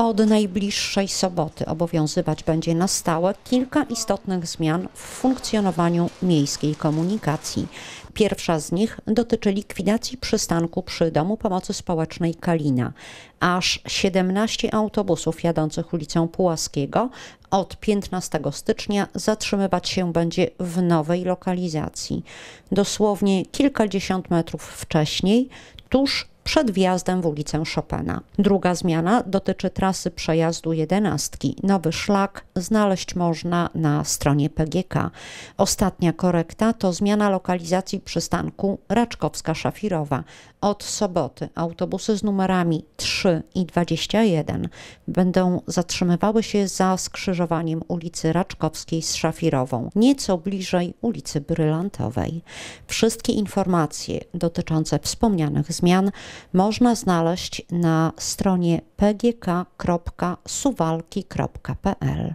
Od najbliższej soboty obowiązywać będzie na stałe kilka istotnych zmian w funkcjonowaniu miejskiej komunikacji. Pierwsza z nich dotyczy likwidacji przystanku przy Domu Pomocy Społecznej Kalina. Aż 17 autobusów jadących ulicą Pułaskiego od 15 stycznia zatrzymywać się będzie w nowej lokalizacji. Dosłownie kilkadziesiąt metrów wcześniej, tuż przed wjazdem w ulicę Chopina. Druga zmiana dotyczy trasy przejazdu jedenastki. Nowy szlak znaleźć można na stronie PGK. Ostatnia korekta to zmiana lokalizacji przystanku Raczkowska-Szafirowa. Od soboty autobusy z numerami 3 3 i 21 będą zatrzymywały się za skrzyżowaniem ulicy Raczkowskiej z Szafirową, nieco bliżej ulicy Brylantowej. Wszystkie informacje dotyczące wspomnianych zmian można znaleźć na stronie pgk.suwalki.pl.